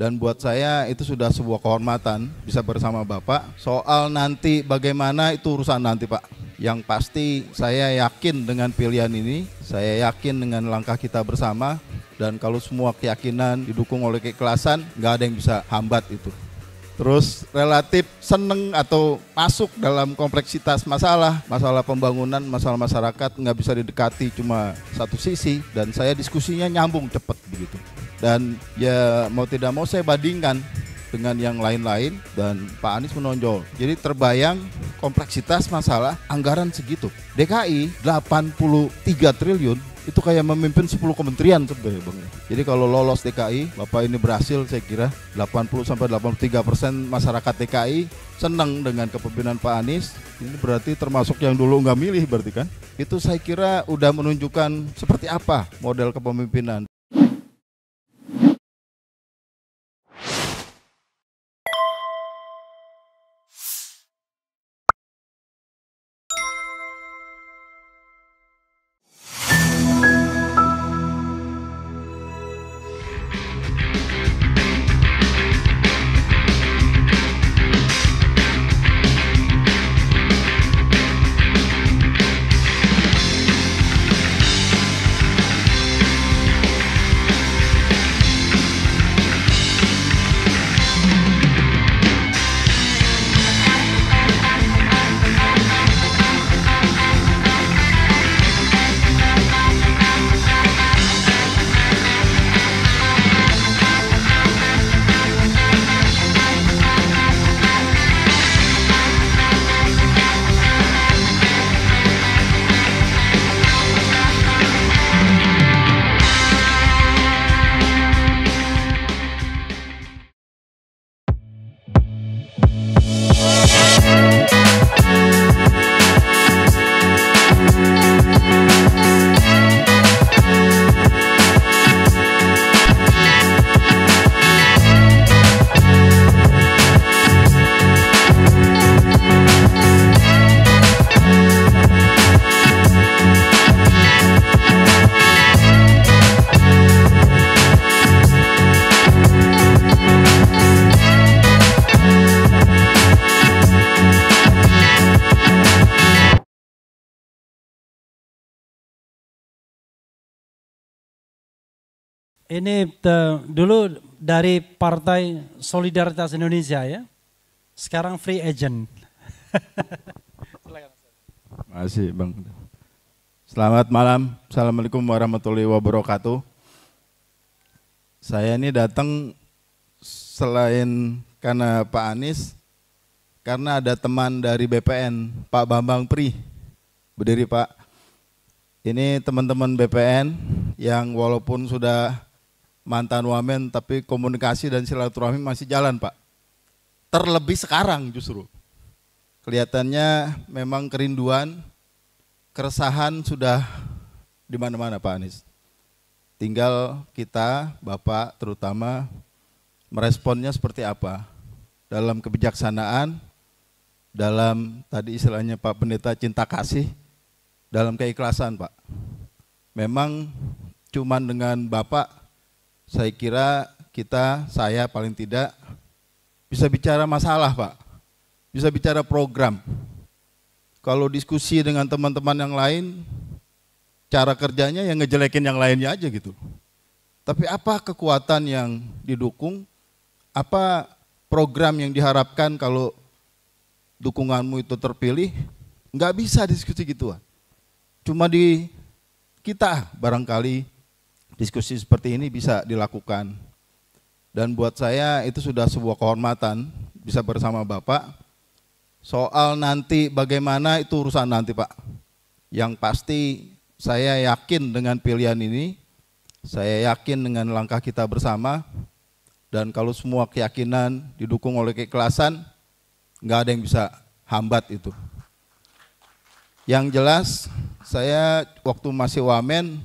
Dan buat saya itu sudah sebuah kehormatan bisa bersama Bapak. Soal nanti bagaimana itu urusan nanti Pak. Yang pasti saya yakin dengan pilihan ini, saya yakin dengan langkah kita bersama. Dan kalau semua keyakinan didukung oleh keikhlasan, nggak ada yang bisa hambat itu terus relatif seneng atau masuk dalam kompleksitas masalah, masalah pembangunan, masalah masyarakat nggak bisa didekati cuma satu sisi dan saya diskusinya nyambung cepat begitu. Dan ya mau tidak mau saya bandingkan dengan yang lain-lain dan Pak Anies menonjol. Jadi terbayang kompleksitas masalah anggaran segitu. DKI 83 triliun itu kayak memimpin 10 kementerian sebenarnya bang. Jadi kalau lolos DKI, bapak ini berhasil saya kira 80 sampai 83 persen masyarakat DKI senang dengan kepemimpinan Pak Anies. Ini berarti termasuk yang dulu nggak milih berarti kan? Itu saya kira udah menunjukkan seperti apa model kepemimpinan. ini te, eh, dulu dari Partai Solidaritas Indonesia ya. Sekarang free agent. Masih Bang. Selamat malam. Assalamualaikum warahmatullahi wabarakatuh. Saya ini datang selain karena Pak Anies, karena ada teman dari BPN, Pak Bambang Pri. Berdiri Pak. Ini teman-teman BPN yang walaupun sudah mantan wamen tapi komunikasi dan silaturahmi masih jalan Pak. Terlebih sekarang justru. Kelihatannya memang kerinduan, keresahan sudah di mana-mana Pak Anies. Tinggal kita, Bapak terutama, meresponnya seperti apa. Dalam kebijaksanaan, dalam tadi istilahnya Pak Pendeta cinta kasih, dalam keikhlasan Pak. Memang cuman dengan Bapak saya kira kita, saya paling tidak bisa bicara masalah, Pak. Bisa bicara program. Kalau diskusi dengan teman-teman yang lain, cara kerjanya yang ngejelekin yang lainnya aja gitu. Tapi apa kekuatan yang didukung? Apa program yang diharapkan kalau dukunganmu itu terpilih? Nggak bisa diskusi gitu. Cuma di kita barangkali diskusi seperti ini bisa dilakukan. Dan buat saya itu sudah sebuah kehormatan bisa bersama Bapak. Soal nanti bagaimana itu urusan nanti Pak. Yang pasti saya yakin dengan pilihan ini, saya yakin dengan langkah kita bersama, dan kalau semua keyakinan didukung oleh keikhlasan, nggak ada yang bisa hambat itu. Yang jelas, saya waktu masih wamen,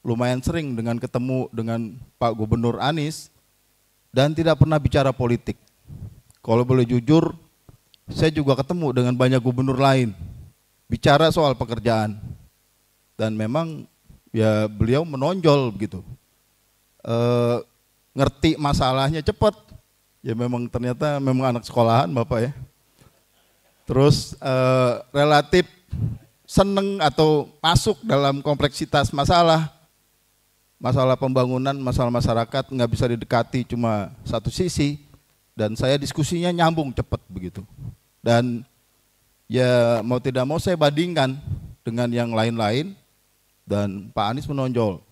lumayan sering dengan ketemu dengan Pak Gubernur Anies dan tidak pernah bicara politik. Kalau boleh jujur, saya juga ketemu dengan banyak gubernur lain bicara soal pekerjaan dan memang ya beliau menonjol gitu e, ngerti masalahnya cepat ya memang ternyata memang anak sekolahan bapak ya terus e, relatif seneng atau masuk dalam kompleksitas masalah masalah pembangunan, masalah masyarakat nggak bisa didekati cuma satu sisi dan saya diskusinya nyambung cepat begitu. Dan ya mau tidak mau saya bandingkan dengan yang lain-lain dan Pak Anies menonjol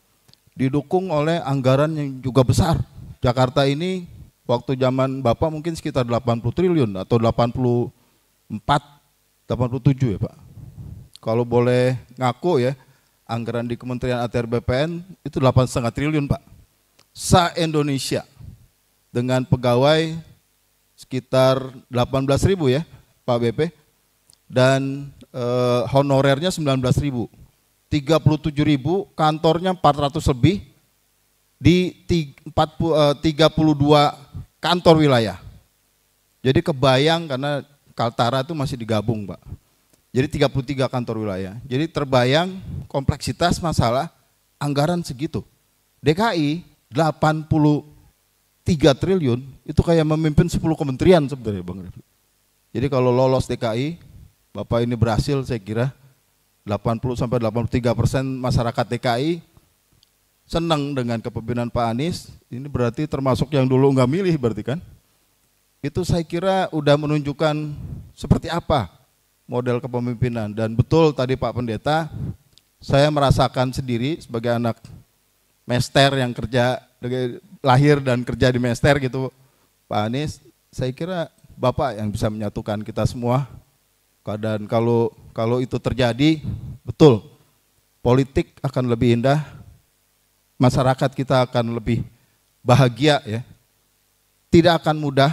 didukung oleh anggaran yang juga besar. Jakarta ini waktu zaman Bapak mungkin sekitar 80 triliun atau 84 87 ya Pak. Kalau boleh ngaku ya, anggaran di Kementerian ATR BPN itu 8,5 triliun Pak. Sa-Indonesia dengan pegawai sekitar 18 ribu ya Pak BP dan eh, honorernya 19 ribu. 37 ribu, kantornya 400 lebih di 32 eh, kantor wilayah. Jadi kebayang karena Kaltara itu masih digabung Pak jadi 33 kantor wilayah. Jadi terbayang kompleksitas masalah anggaran segitu. DKI 83 triliun itu kayak memimpin 10 kementerian sebenarnya Bang Refli. Jadi kalau lolos DKI, Bapak ini berhasil saya kira 80 sampai 83 persen masyarakat DKI senang dengan kepemimpinan Pak Anies. Ini berarti termasuk yang dulu nggak milih berarti kan? Itu saya kira udah menunjukkan seperti apa model kepemimpinan dan betul tadi Pak Pendeta saya merasakan sendiri sebagai anak mester yang kerja lahir dan kerja di mester gitu Pak Anies saya kira Bapak yang bisa menyatukan kita semua dan kalau kalau itu terjadi betul politik akan lebih indah masyarakat kita akan lebih bahagia ya tidak akan mudah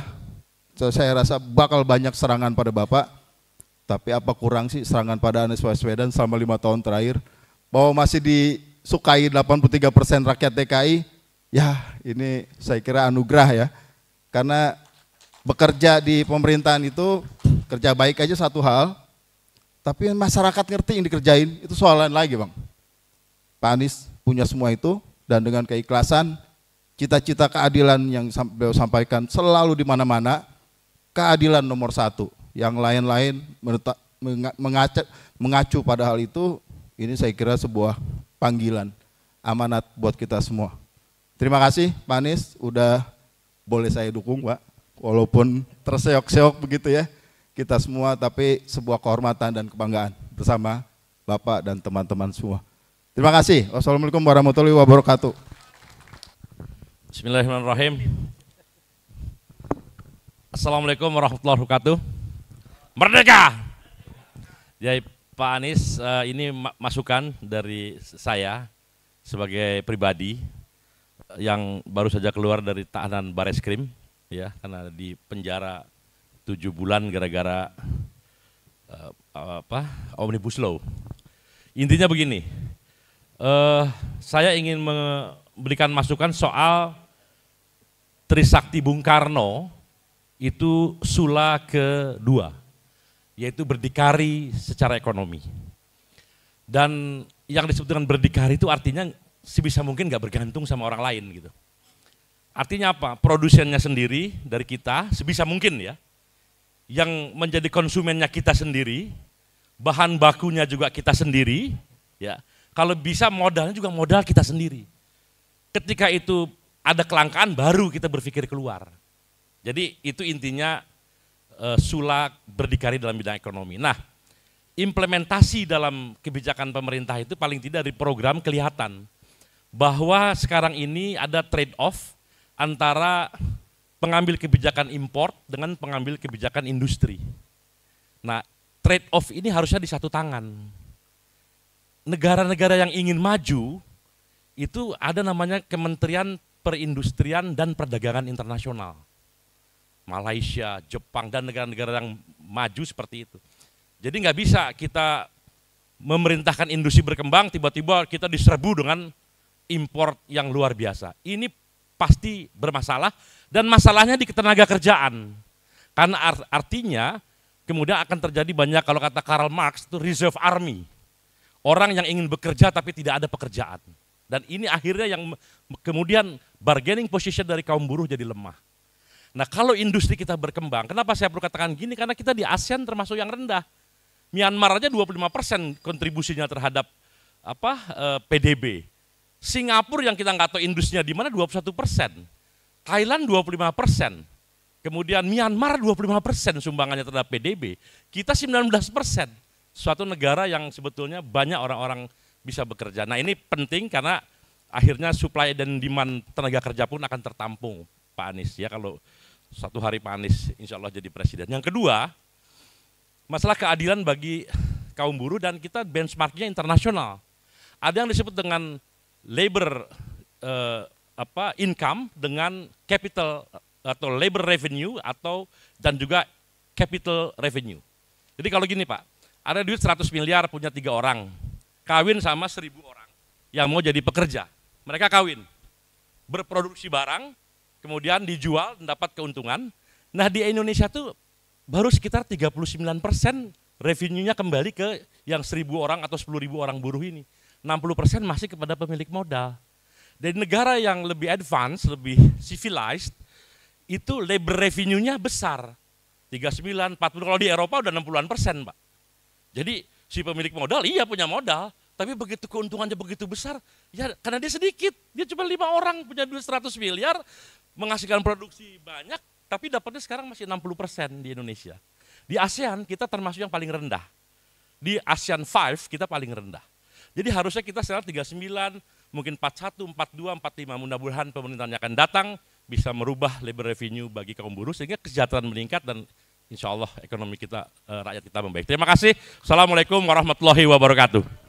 saya rasa bakal banyak serangan pada Bapak tapi apa kurang sih serangan pada Anies Baswedan selama lima tahun terakhir? Bahwa masih disukai 83 persen rakyat DKI, ya ini saya kira anugerah ya. Karena bekerja di pemerintahan itu kerja baik aja satu hal, tapi masyarakat ngerti yang dikerjain itu soal lain lagi bang. Pak Anies punya semua itu dan dengan keikhlasan, cita-cita keadilan yang beliau sampaikan selalu di mana-mana, keadilan nomor satu yang lain-lain mengacu, pada hal itu, ini saya kira sebuah panggilan amanat buat kita semua. Terima kasih Pak udah boleh saya dukung Pak, walaupun terseok-seok begitu ya kita semua, tapi sebuah kehormatan dan kebanggaan bersama Bapak dan teman-teman semua. Terima kasih. Wassalamualaikum warahmatullahi wabarakatuh. Bismillahirrahmanirrahim. Assalamualaikum warahmatullahi wabarakatuh merdeka. Jadi Pak Anies eh, ini masukan dari saya sebagai pribadi yang baru saja keluar dari tahanan baris Krim ya karena di penjara tujuh bulan gara-gara eh, apa omnibus law. Intinya begini, uh, saya ingin memberikan masukan soal Trisakti Bung Karno itu Sula kedua yaitu berdikari secara ekonomi. Dan yang disebut dengan berdikari itu artinya sebisa mungkin nggak bergantung sama orang lain gitu. Artinya apa? Produsennya sendiri dari kita sebisa mungkin ya. Yang menjadi konsumennya kita sendiri, bahan bakunya juga kita sendiri, ya. Kalau bisa modalnya juga modal kita sendiri. Ketika itu ada kelangkaan baru kita berpikir keluar. Jadi itu intinya Eh, sulak berdikari dalam bidang ekonomi. Nah, implementasi dalam kebijakan pemerintah itu paling tidak dari program kelihatan bahwa sekarang ini ada trade off antara pengambil kebijakan import dengan pengambil kebijakan industri. Nah, trade off ini harusnya di satu tangan. Negara-negara yang ingin maju itu ada namanya Kementerian Perindustrian dan Perdagangan Internasional. Malaysia, Jepang, dan negara-negara yang maju seperti itu. Jadi nggak bisa kita memerintahkan industri berkembang, tiba-tiba kita diserbu dengan import yang luar biasa. Ini pasti bermasalah dan masalahnya di ketenaga kerjaan. Karena artinya kemudian akan terjadi banyak kalau kata Karl Marx itu reserve army. Orang yang ingin bekerja tapi tidak ada pekerjaan. Dan ini akhirnya yang kemudian bargaining position dari kaum buruh jadi lemah. Nah kalau industri kita berkembang, kenapa saya perlu katakan gini? Karena kita di ASEAN termasuk yang rendah. Myanmar aja 25 persen kontribusinya terhadap apa eh, PDB. Singapura yang kita nggak tahu industrinya di mana 21 persen. Thailand 25 persen. Kemudian Myanmar 25 persen sumbangannya terhadap PDB. Kita 19 persen. Suatu negara yang sebetulnya banyak orang-orang bisa bekerja. Nah ini penting karena akhirnya supply dan demand tenaga kerja pun akan tertampung Pak Anies ya kalau satu hari Pak insya Allah jadi presiden. Yang kedua, masalah keadilan bagi kaum buruh dan kita benchmarknya internasional. Ada yang disebut dengan labor eh, apa income dengan capital eh, atau labor revenue atau dan juga capital revenue. Jadi kalau gini Pak, ada duit 100 miliar punya tiga orang, kawin sama seribu orang yang mau jadi pekerja. Mereka kawin, berproduksi barang, kemudian dijual dapat keuntungan. Nah di Indonesia tuh baru sekitar 39 persen revenue-nya kembali ke yang 1000 orang atau ribu orang buruh ini. 60 persen masih kepada pemilik modal. Dari negara yang lebih advance, lebih civilized, itu labor revenue-nya besar. 39, 40, kalau di Eropa udah 60-an persen Pak. Jadi si pemilik modal iya punya modal, tapi begitu keuntungannya begitu besar, ya karena dia sedikit. Dia cuma lima orang punya duit 100 miliar, menghasilkan produksi banyak, tapi dapatnya sekarang masih 60 persen di Indonesia. Di ASEAN kita termasuk yang paling rendah. Di ASEAN 5 kita paling rendah. Jadi harusnya kita sekarang 39, mungkin 41, 42, 45. Mudah-mudahan pemerintahnya akan datang bisa merubah labor revenue bagi kaum buruh sehingga kesejahteraan meningkat dan insya Allah ekonomi kita, eh, rakyat kita membaik. Terima kasih. Assalamualaikum warahmatullahi wabarakatuh.